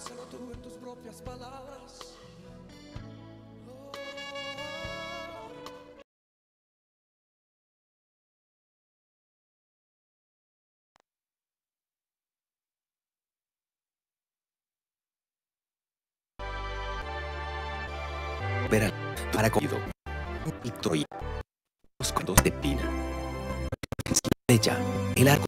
Hazlo tú en tus propias palabras. Verán, para picto y los cuerdos de pina. Estrella, el arco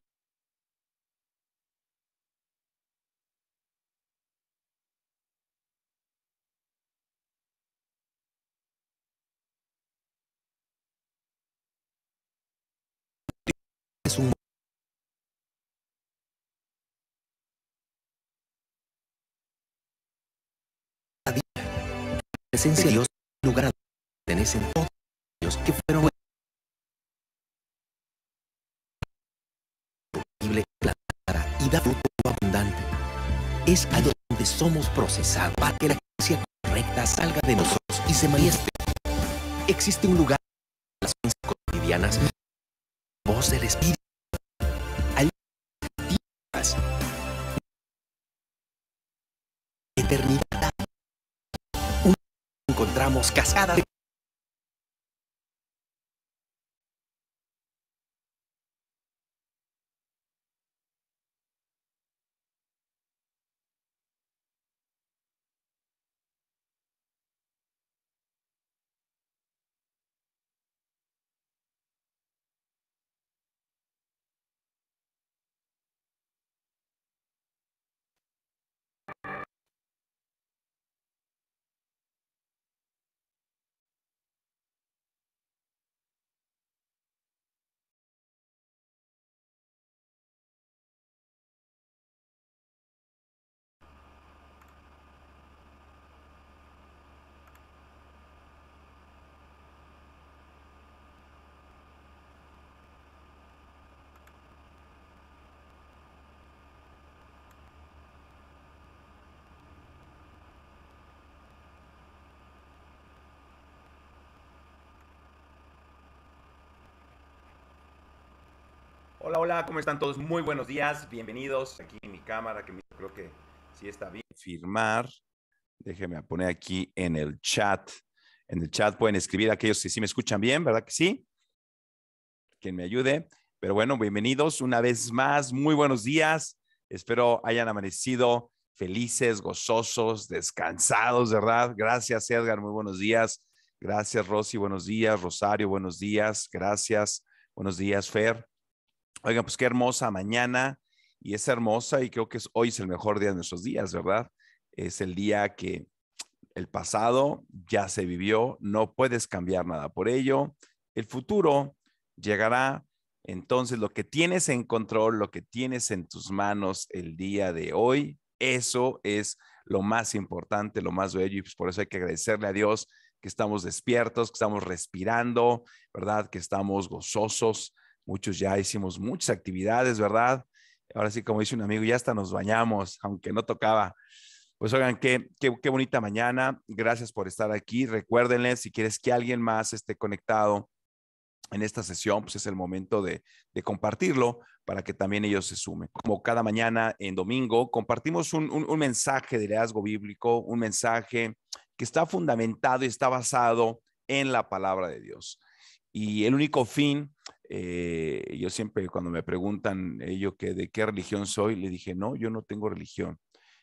presencia de Dios lugar a pertenecen todos los que fueron plata y da fruto abundante. Es ahí donde somos procesados para que la ciencia correcta salga de nosotros y se manifieste. Existe un lugar en las ciencias cotidianas, voz del Espíritu, eternidad mos cascadas Hola, hola, ¿cómo están todos? Muy buenos días, bienvenidos. Aquí en mi cámara, que creo que sí está bien. Firmar, déjenme poner aquí en el chat. En el chat pueden escribir aquellos que sí me escuchan bien, ¿verdad que sí? Quien me ayude. Pero bueno, bienvenidos una vez más, muy buenos días. Espero hayan amanecido felices, gozosos, descansados, ¿verdad? Gracias, Edgar, muy buenos días. Gracias, Rosy, buenos días. Rosario, buenos días. Gracias. Buenos días, Fer. Oigan, pues qué hermosa mañana y es hermosa y creo que es, hoy es el mejor día de nuestros días, ¿verdad? Es el día que el pasado ya se vivió, no puedes cambiar nada por ello. El futuro llegará, entonces lo que tienes en control, lo que tienes en tus manos el día de hoy, eso es lo más importante, lo más bello y pues por eso hay que agradecerle a Dios que estamos despiertos, que estamos respirando, ¿verdad? Que estamos gozosos, Muchos ya hicimos muchas actividades, ¿verdad? Ahora sí, como dice un amigo, ya hasta nos bañamos, aunque no tocaba. Pues oigan, qué, qué, qué bonita mañana. Gracias por estar aquí. Recuérdenle, si quieres que alguien más esté conectado en esta sesión, pues es el momento de, compartirlo para que también ellos se sumen. Como cada mañana en domingo, compartimos un, mensaje de liderazgo bíblico, un mensaje que está fundamentado y está basado en la palabra de Dios. Y el único fin eh, yo siempre cuando me preguntan ellos eh, que de qué religión soy, le dije, no, yo no tengo religión,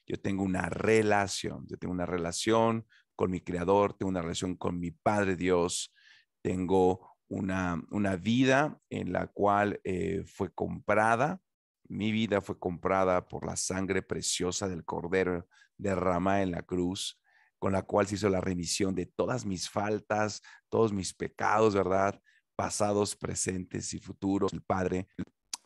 yo tengo una relación, yo tengo una relación con mi creador, tengo una relación con mi Padre Dios, tengo una, una vida en la cual eh, fue comprada, mi vida fue comprada por la sangre preciosa del Cordero derramada en la cruz, con la cual se hizo la remisión de todas mis faltas, todos mis pecados, ¿verdad? pasados, presentes y futuros, el Padre,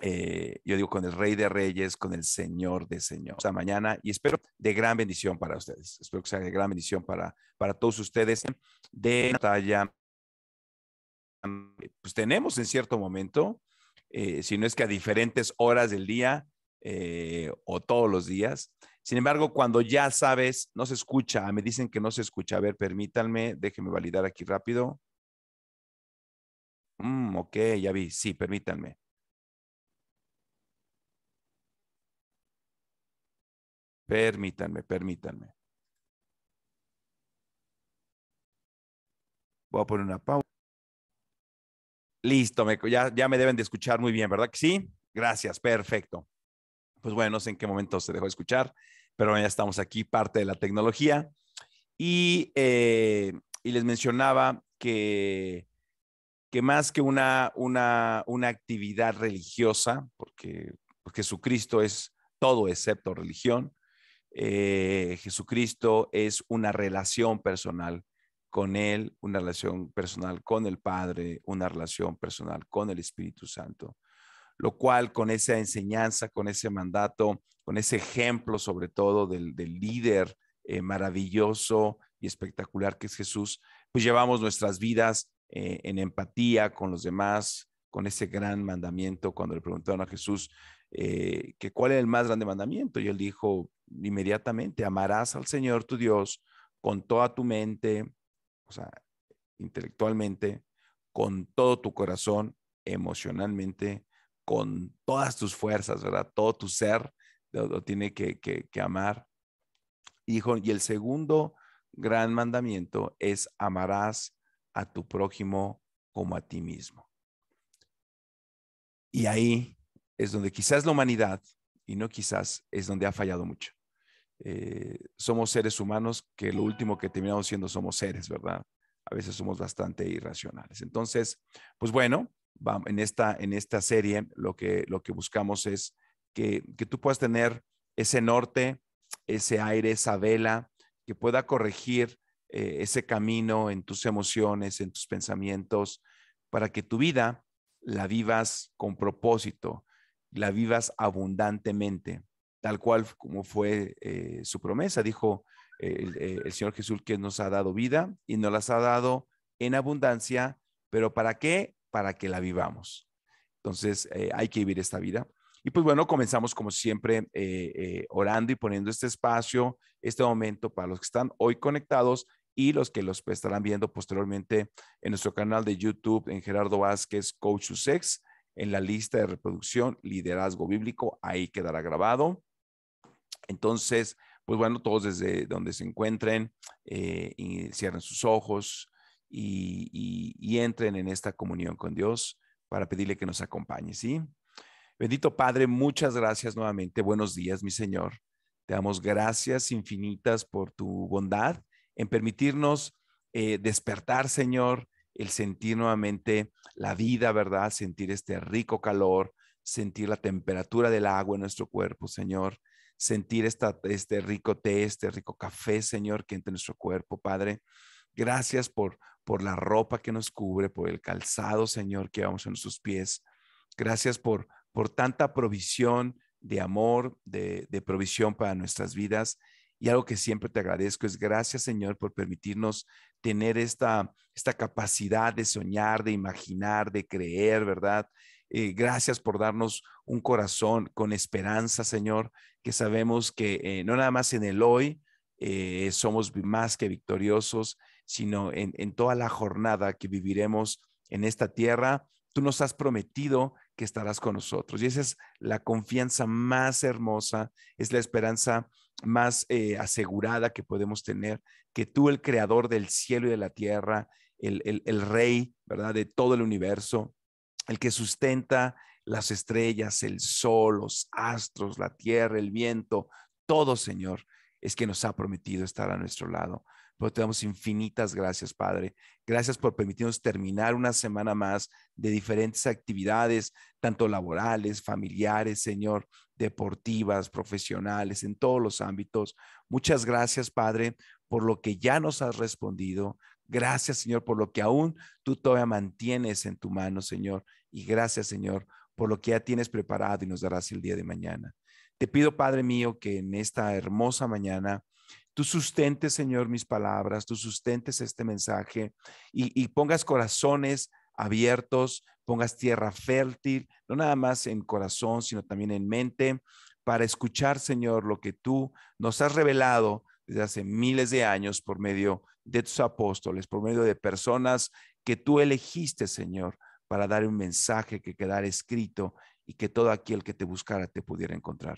eh, yo digo, con el Rey de Reyes, con el Señor de Señor. esta mañana y espero de gran bendición para ustedes. Espero que sea de gran bendición para, para todos ustedes de talla. Pues tenemos en cierto momento, eh, si no es que a diferentes horas del día eh, o todos los días. Sin embargo, cuando ya sabes, no se escucha, me dicen que no se escucha. A ver, permítanme, déjenme validar aquí rápido. Mm, ok, ya vi. Sí, permítanme. Permítanme, permítanme. Voy a poner una pausa. Listo, ya, ya me deben de escuchar muy bien, ¿verdad sí? Gracias, perfecto. Pues bueno, no sé en qué momento se dejó escuchar, pero ya estamos aquí, parte de la tecnología. Y, eh, y les mencionaba que que más que una, una, actividad religiosa, porque, pues, Jesucristo es todo excepto religión, eh, Jesucristo es una relación personal con Él, una relación personal con el Padre, una relación personal con el Espíritu Santo, lo cual con esa enseñanza, con ese mandato, con ese ejemplo sobre todo del, líder eh, maravilloso y espectacular que es Jesús, pues llevamos nuestras vidas eh, en empatía con los demás, con ese gran mandamiento cuando le preguntaron a Jesús eh, que cuál es el más grande mandamiento y él dijo inmediatamente amarás al Señor tu Dios con toda tu mente, o sea, intelectualmente, con todo tu corazón, emocionalmente, con todas tus fuerzas, ¿verdad? Todo tu ser lo, tiene que, amar. y el segundo gran mandamiento es amarás a tu prójimo como a ti mismo. Y ahí es donde quizás la humanidad, y no quizás, es donde ha fallado mucho. Eh, somos seres humanos que lo último que terminamos siendo somos seres, ¿verdad? A veces somos bastante irracionales. Entonces, pues bueno, vamos, en, esta, en esta serie lo que, lo que buscamos es que, que tú puedas tener ese norte, ese aire, esa vela que pueda corregir eh, ese camino en tus emociones, en tus pensamientos, para que tu vida la vivas con propósito, la vivas abundantemente, tal cual como fue eh, su promesa. Dijo eh, el, Señor Jesús que nos ha dado vida y nos las ha dado en abundancia, pero ¿para qué? Para que la vivamos. Entonces, hay que vivir esta vida. Y pues bueno, comenzamos como siempre orando y poniendo este espacio, este momento para los que están hoy conectados y los que los estarán viendo posteriormente en nuestro canal de YouTube en Gerardo Vázquez Coach Sex en la lista de reproducción Liderazgo Bíblico, ahí quedará grabado. Entonces, pues bueno, todos desde donde se encuentren, eh, y cierren sus ojos y, y entren en esta comunión con Dios para pedirle que nos acompañe, ¿sí? Bendito Padre, muchas gracias nuevamente. Buenos días, mi Señor. Te damos gracias infinitas por tu bondad en permitirnos eh, despertar, Señor, el sentir nuevamente la vida, ¿verdad? Sentir este rico calor, sentir la temperatura del agua en nuestro cuerpo, Señor. Sentir este rico té, este rico café, Señor, que entra en nuestro cuerpo, Padre. Gracias por, por la ropa que nos cubre, por el calzado, Señor, que vamos en nuestros pies. Gracias por, por tanta provisión de amor, de, de provisión para nuestras vidas. Y algo que siempre te agradezco es gracias, Señor, por permitirnos tener esta, esta capacidad de soñar, de imaginar, de creer, ¿verdad? Eh, gracias por darnos un corazón con esperanza, Señor, que sabemos que eh, no nada más en el hoy eh, somos más que victoriosos, sino en, en toda la jornada que viviremos en esta tierra. Tú nos has prometido que estarás con nosotros. Y esa es la confianza más hermosa, es la esperanza más eh, asegurada que podemos tener, que tú, el creador del cielo y de la tierra, el, rey, ¿verdad? De todo el universo, el que sustenta las estrellas, el sol, los astros, la tierra, el viento, todo, Señor, es que nos ha prometido estar a nuestro lado. Pero te damos infinitas gracias, Padre. Gracias por permitirnos terminar una semana más de diferentes actividades, tanto laborales, familiares, Señor, deportivas, profesionales, en todos los ámbitos. Muchas gracias, Padre, por lo que ya nos has respondido. Gracias, Señor, por lo que aún tú todavía mantienes en tu mano, Señor. Y gracias, Señor, por lo que ya tienes preparado y nos darás el día de mañana. Te pido, Padre mío, que en esta hermosa mañana tú sustentes, Señor, mis palabras, tú sustentes este mensaje y, pongas corazones abiertos, pongas tierra fértil, no nada más en corazón, sino también en mente, para escuchar, Señor, lo que tú nos has revelado desde hace miles de años por medio de tus apóstoles, por medio de personas que tú elegiste, Señor, para dar un mensaje que quedara escrito y que todo aquel que te buscara te pudiera encontrar.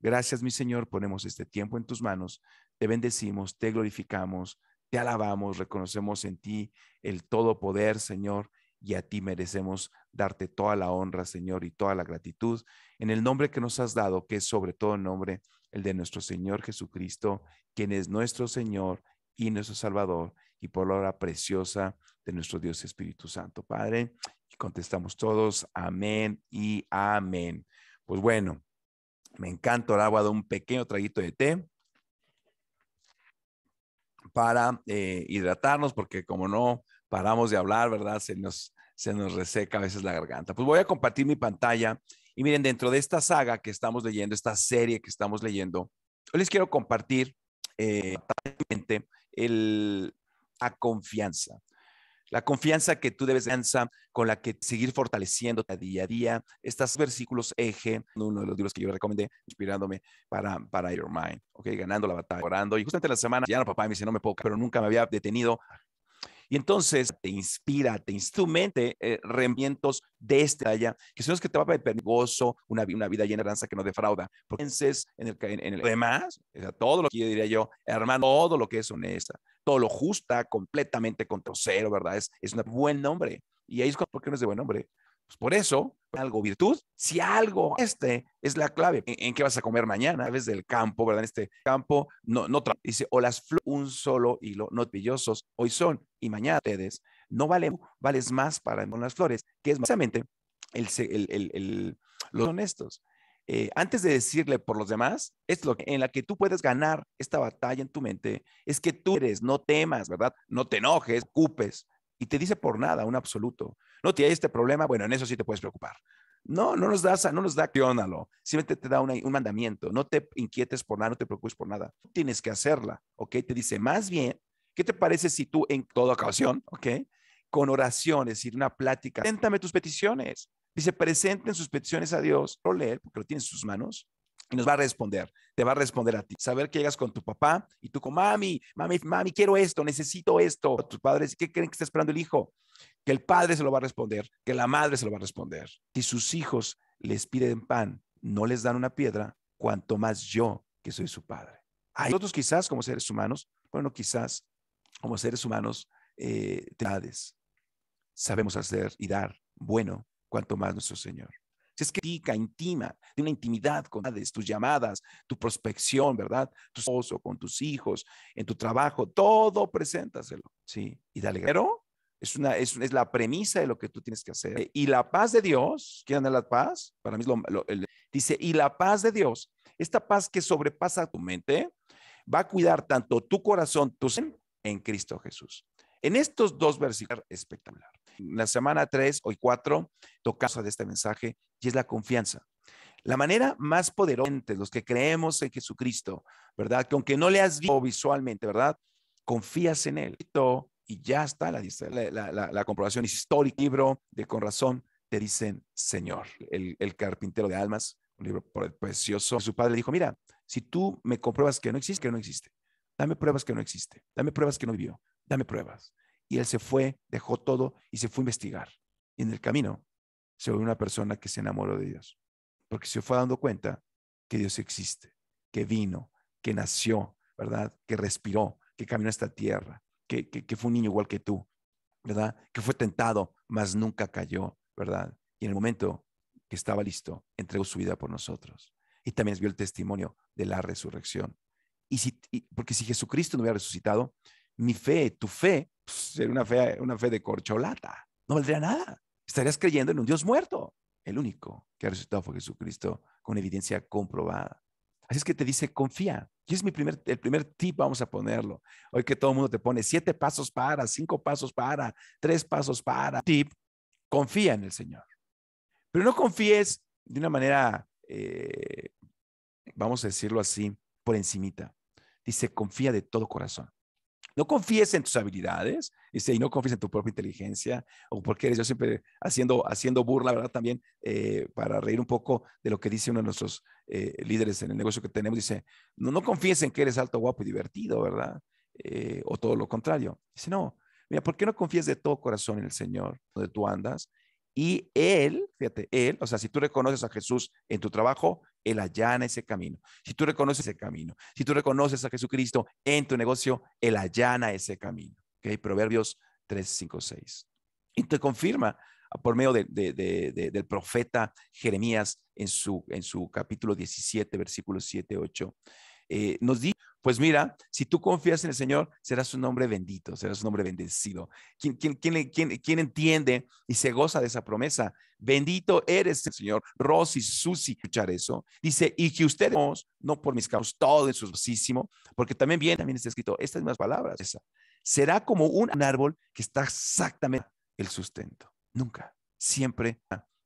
Gracias, mi Señor, ponemos este tiempo en tus manos, te bendecimos, te glorificamos, te alabamos, reconocemos en ti el todo poder, Señor, y a ti merecemos darte toda la honra, Señor, y toda la gratitud en el nombre que nos has dado, que es sobre todo nombre, el de nuestro Señor Jesucristo, quien es nuestro Señor y nuestro Salvador, y por la hora preciosa de nuestro Dios Espíritu Santo, Padre. Y contestamos todos, amén y amén. Pues bueno, me encanta el agua de un pequeño traguito de té para eh, hidratarnos, porque como no paramos de hablar, ¿verdad? Se nos se nos reseca a veces la garganta. Pues voy a compartir mi pantalla y miren, dentro de esta saga que estamos leyendo, esta serie que estamos leyendo, yo les quiero compartir eh, el, confianza. La confianza que tú debes confianza, con la que seguir fortaleciendo día a día. Estos versículos eje, uno de los libros que yo recomendé, inspirándome para, para Your Mind, ¿ok? Ganando la batalla, orando. Y justamente la semana, ya no, papá me dice, no me puedo, pero nunca me había detenido y entonces te inspira, te instrumente eh, remientos de este allá, que son los que te va a pedir gozo, una, una vida llena de danza que no defrauda. Porque pienses en el, en, el demás, todo lo que yo diría yo, hermano, todo lo que es honesta, todo lo justa, completamente con cero, ¿verdad? Es, es un buen nombre. Y ahí es qué no es de buen nombre. Pues, por eso, algo virtud, si algo, este es la clave. ¿En, qué vas a comer mañana? Ves del campo, ¿verdad? En este campo, no, no, dice, o las flores, un solo hilo, no pillosos hoy son y mañana ustedes, no vale, vales más para las flores, que es precisamente el, el, los honestos. Eh, antes de decirle por los demás, es lo que, en la que tú puedes ganar esta batalla en tu mente, es que tú eres, no temas, ¿verdad? No te enojes, ocupes, y te dice por nada, un absoluto. No, te hay este problema, bueno, en eso sí te puedes preocupar. No, no nos da, no nos da, Simplemente te da un mandamiento. No te inquietes por nada, no te preocupes por nada. Tienes que hacerla, ¿ok? Te dice, más bien, ¿qué te parece si tú en toda ocasión, ¿ok? Con oraciones y una plática, preséntame tus peticiones. Dice, presenten sus peticiones a Dios. Lo leer, porque lo tienes en sus manos y nos va a responder, te va a responder a ti. Saber que llegas con tu papá y tú con mami, mami, mami, quiero esto, necesito esto. Tus padres, ¿qué creen que está esperando el hijo? Que el padre se lo va a responder, que la madre se lo va a responder. Si sus hijos les piden pan, no les dan una piedra, cuanto más yo, que soy su padre. nosotros quizás como seres humanos, bueno, quizás como seres humanos, eh, sabemos hacer y dar bueno, cuanto más nuestro Señor. Si es crítica, intima, de una intimidad con tus llamadas, tu prospección, ¿verdad? Tu esposo, con tus hijos, en tu trabajo, todo preséntaselo, ¿sí? Y dale Pero es, una, es, la premisa de lo que tú tienes que hacer. Eh, y la paz de Dios, ¿quieren la paz? Para mí es lo, dice, y la paz de Dios, esta paz que sobrepasa tu mente, va a cuidar tanto tu corazón, tu ser, en Cristo Jesús. En estos dos versículos espectacular la semana 3 o 4 tocamos de este mensaje y es la confianza. La manera más poderosa, los que creemos en Jesucristo, ¿verdad? Que aunque no le has visto visualmente, ¿verdad? Confías en Él. Y ya está la, comprobación histórica. El libro de Con Razón te dicen Señor, el, el carpintero de almas, un libro precioso. Su padre le dijo, mira, si tú me compruebas que no existe, que no existe, dame pruebas que no existe, dame pruebas que no vivió, dame pruebas y él se fue, dejó todo y se fue a investigar. Y en el camino se volvió una persona que se enamoró de Dios, porque se fue dando cuenta que Dios existe, que vino, que nació, ¿verdad? Que respiró, que caminó esta tierra, que, que, fue un niño igual que tú, ¿verdad? Que fue tentado, mas nunca cayó, ¿verdad? Y en el momento que estaba listo, entregó su vida por nosotros. Y también vio el testimonio de la resurrección. Y si, porque si Jesucristo no hubiera resucitado, mi fe, tu fe, pues, sería una fe, una fe de corcholata. No valdría nada. Estarías creyendo en un Dios muerto. El único que ha resucitado fue Jesucristo con evidencia comprobada. Así es que te dice, confía. Y es mi primer, el primer tip, vamos a ponerlo. Hoy que todo el mundo te pone siete pasos para, cinco pasos para, tres pasos para. Tip, confía en el Señor. Pero no confíes de una manera, eh, vamos a decirlo así, por encimita. Dice, confía de todo corazón. No confíes en tus habilidades dice, este, y no confíes en tu propia inteligencia o porque eres yo siempre haciendo, haciendo burla, ¿verdad? También eh, para reír un poco de lo que dice uno de nuestros eh, líderes en el negocio que tenemos, dice, no, no confíes en que eres alto, guapo y divertido, ¿verdad? Eh, o todo lo contrario. Dice, no, mira, ¿por qué no confías de todo corazón en el Señor donde tú andas? Y Él, fíjate, Él, o sea, si tú reconoces a Jesús en tu trabajo, él allana ese camino. Si tú reconoces ese camino, si tú reconoces a Jesucristo en tu negocio, Él allana ese camino. ¿Okay? Proverbios 3, 5, 6. Y te confirma ah, por medio del profeta Jeremías en su, en su capítulo 17, versículo 7, 8. nos dice pues mira, si tú confías en el Señor, serás un nombre bendito, serás su nombre bendecido. ¿Quién, entiende y se goza de esa promesa? Bendito eres el Señor. Rosy, Susi, escuchar eso. Dice, y que ustedes, no por mis causas, todo es suísimo porque también viene, también está escrito estas mismas palabras. Esa. Será como un árbol que está exactamente el sustento. Nunca, siempre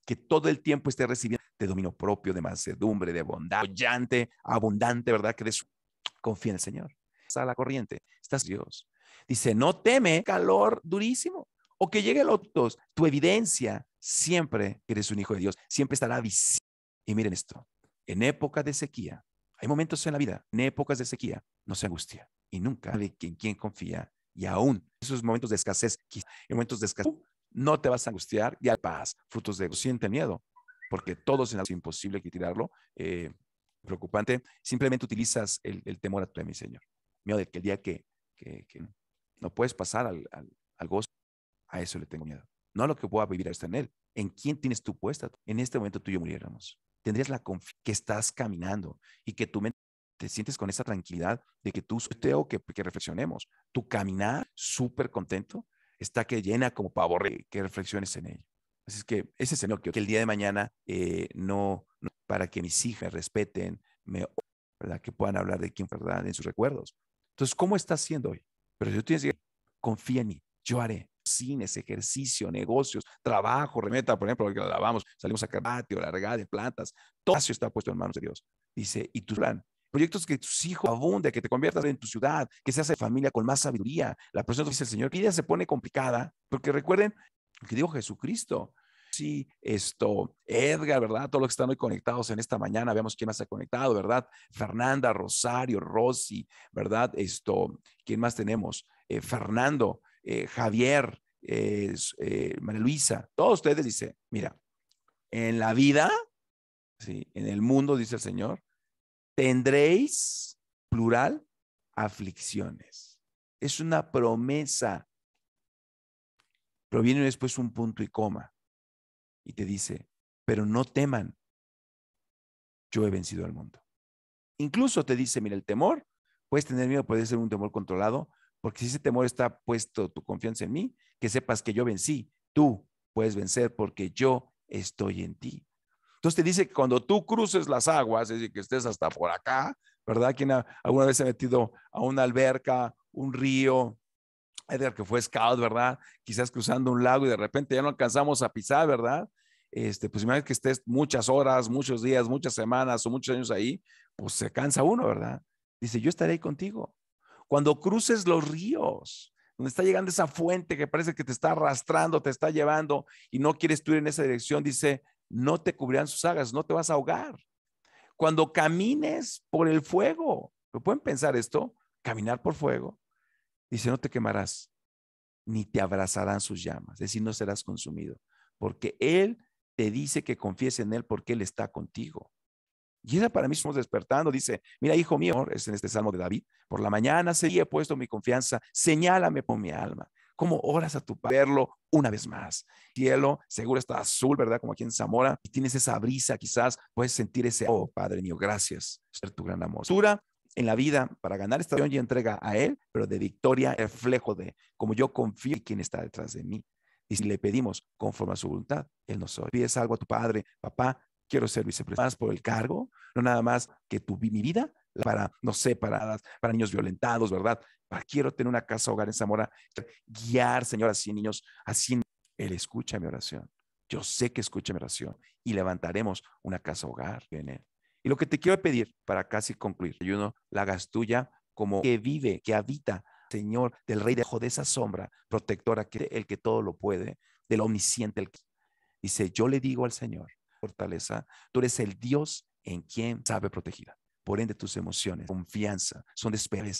que todo el tiempo esté recibiendo de dominio propio, de mansedumbre, de bondad, brillante, abundante, ¿verdad? Que de su confía en el Señor. Está la corriente, estás Dios. Dice, no teme calor durísimo o que llegue el otro. Tu evidencia siempre eres un hijo de Dios, siempre estará visible. Y miren esto, en época de sequía, hay momentos en la vida, en épocas de sequía, no se angustia y nunca de quien, quien confía. Y aún esos momentos de escasez, en momentos de escasez, uh, no te vas a angustiar y al paz, frutos de siente miedo, porque todo es imposible que tirarlo. Eh, preocupante, simplemente utilizas el, temor a tu mi Señor. Miedo de que el día que, no puedes pasar al, al, gozo, a eso le tengo miedo. No a lo que pueda vivir hasta en Él. ¿En quién tienes tu puesta? En este momento tú y yo muriéramos. Tendrías la confianza que estás caminando y que tu mente te sientes con esa tranquilidad de que tú, teo que, que reflexionemos, tu caminar súper contento está que llena como pavor que reflexiones en ello. Así es que ese Señor que, que el día de mañana eh, no para que mis hijas respeten, me, para que puedan hablar de quién verdad en sus recuerdos. Entonces, ¿cómo estás haciendo hoy? Pero si tú tienes que confía en mí, yo haré cines, ejercicio, negocios, trabajo, remeta, por ejemplo, porque la lavamos, salimos a la regada de plantas, todo eso está puesto en manos de Dios. Dice, y tu plan, proyectos que tus hijos abunden, que te conviertas en tu ciudad, que seas de familia con más sabiduría. La persona dice el Señor, idea se pone complicada, porque recuerden que dijo Jesucristo, esto, Edgar, ¿verdad? todo los que están hoy conectados en esta mañana, veamos quién más se ha conectado, ¿verdad? Fernanda, Rosario, Rosy, ¿verdad? Esto, ¿quién más tenemos? Eh, Fernando, eh, Javier, eh, María Luisa, todos ustedes dice, mira, en la vida, sí, en el mundo, dice el Señor, tendréis, plural, aflicciones. Es una promesa proviene después un punto y coma y te dice, pero no teman, yo he vencido al mundo. Incluso te dice, mira, el temor, puedes tener miedo, puede ser un temor controlado, porque si ese temor está puesto tu confianza en mí, que sepas que yo vencí, tú puedes vencer porque yo estoy en ti. Entonces te dice que cuando tú cruces las aguas, es decir, que estés hasta por acá, ¿verdad? ¿Quién alguna vez se ha metido a una alberca, un río, Edgar que fue scout, ¿verdad? Quizás cruzando un lago y de repente ya no alcanzamos a pisar, ¿verdad? este, pues imagínate que estés muchas horas, muchos días, muchas semanas o muchos años ahí, pues se cansa uno, ¿verdad? Dice, yo estaré ahí contigo. Cuando cruces los ríos, donde está llegando esa fuente que parece que te está arrastrando, te está llevando y no quieres tú ir en esa dirección, dice, no te cubrirán sus agas, no te vas a ahogar. Cuando camines por el fuego, ¿lo pueden pensar esto? Caminar por fuego, dice, no te quemarás, ni te abrazarán sus llamas, es decir, no serás consumido, porque Él te dice que confíes en Él porque Él está contigo. Y esa para mí somos despertando. Dice, mira, hijo mío, es en este salmo de David, por la mañana se he puesto mi confianza, señálame por mi alma. ¿Cómo oras a tu Padre? Verlo una vez más. Cielo, seguro está azul, ¿verdad? Como aquí en Zamora. Y tienes esa brisa, quizás puedes sentir ese, oh, Padre mío, gracias por tu gran amor. En la vida, para ganar esta y entrega a Él, pero de victoria, reflejo de como yo confío en quien está detrás de mí. Y si le pedimos conforme a su voluntad, Él nos oye. Pides algo a tu padre, papá, quiero ser vicepresidente más por el cargo, no nada más que tu, mi vida para, no sé, para, para niños violentados, ¿verdad? Para, quiero tener una casa hogar en Zamora, guiar, Señor, a niños, a 100. Él escucha mi oración. Yo sé que escucha mi oración y levantaremos una casa hogar en Él. Y lo que te quiero pedir para casi concluir, ayuno, la hagas tuya como que vive, que habita Señor, del Rey, dejo de esa sombra protectora, que el que todo lo puede, del omnisciente. El que... Dice, yo le digo al Señor, fortaleza, tú eres el Dios en quien sabe protegida. Por ende, tus emociones, confianza, son despertar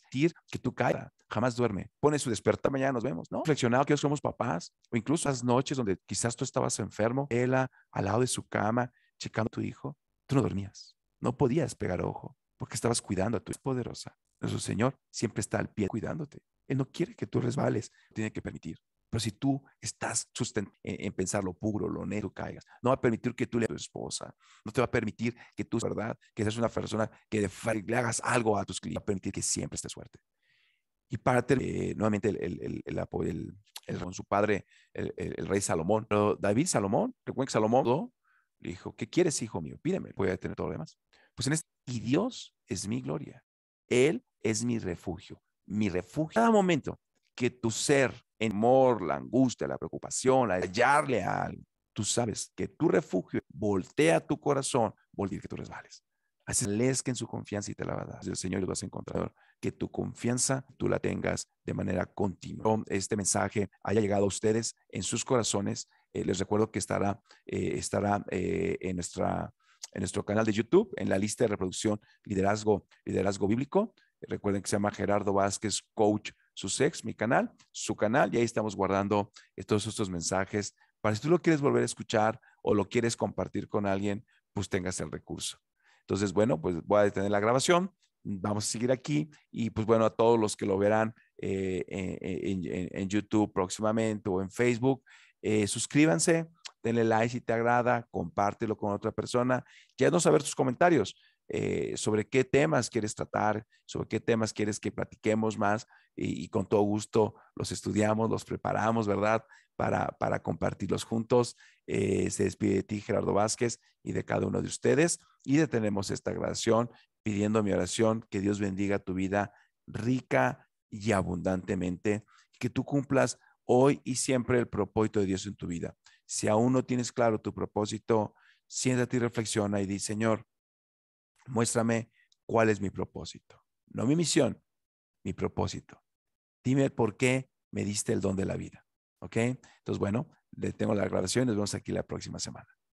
que tú caigas, jamás duerme. Pone su despertar, mañana nos vemos, ¿no? Reflexionado que somos papás, o incluso las noches donde quizás tú estabas enfermo, él al lado de su cama, checando a tu hijo, tú no dormías, no podías pegar ojo, porque estabas cuidando a tu poderosa. Nuestro Señor siempre está al pie cuidándote. Él no quiere que tú resbales, tiene que permitir. Pero si tú estás en, e-, en, pensar lo puro, lo negro, caigas, no va a permitir que tú le a tu esposa, no te va a permitir que tú, ¿verdad? Que seas una persona que le hagas algo a tus clientes, va a permitir que siempre esté suerte. Y para nuevamente, el, el, apoyo, con su padre, el, rey Salomón. David Salomón, recuerden que Salomón le dijo, ¿qué quieres, hijo mío? Pídeme, voy a tener todo lo demás. Pues en este, y Dios es mi gloria. Él es mi refugio, mi refugio. Cada momento que tu ser en amor, la angustia, la preocupación, la hallarle a alguien, tú sabes que tu refugio voltea tu corazón, voltea que tú resbales. Así lees que en su confianza y te la va a dar. El Señor lo vas a encontrar. Que tu confianza tú la tengas de manera continua. Este mensaje haya llegado a ustedes en sus corazones. Eh, les recuerdo que estará, eh, estará eh, en, nuestra, en nuestro canal de YouTube, en la lista de reproducción Liderazgo, Liderazgo Bíblico. Recuerden que se llama Gerardo Vázquez Coach Sussex, mi canal, su canal, y ahí estamos guardando todos estos mensajes para si tú lo quieres volver a escuchar o lo quieres compartir con alguien, pues tengas el recurso. Entonces, bueno, pues voy a detener la grabación, vamos a seguir aquí y pues bueno, a todos los que lo verán eh, eh, eh, en, YouTube próximamente o en Facebook, suscríbanse, denle like si te agrada, compártelo con otra persona Quédanos a saber sus comentarios. Eh, sobre qué temas quieres tratar, sobre qué temas quieres que platiquemos más y, con todo gusto los estudiamos, los preparamos, ¿verdad? Para, para compartirlos juntos. Eh, se despide de ti, Gerardo Vázquez, y de cada uno de ustedes. Y detenemos esta grabación pidiendo mi oración, que Dios bendiga tu vida rica y abundantemente, que tú cumplas hoy y siempre el propósito de Dios en tu vida. Si aún no tienes claro tu propósito, siéntate y reflexiona y di, Señor, Muéstrame cuál es mi propósito. No mi misión, mi propósito. Dime por qué me diste el don de la vida. ¿Ok? Entonces, bueno, le tengo la grabación y nos vemos aquí la próxima semana.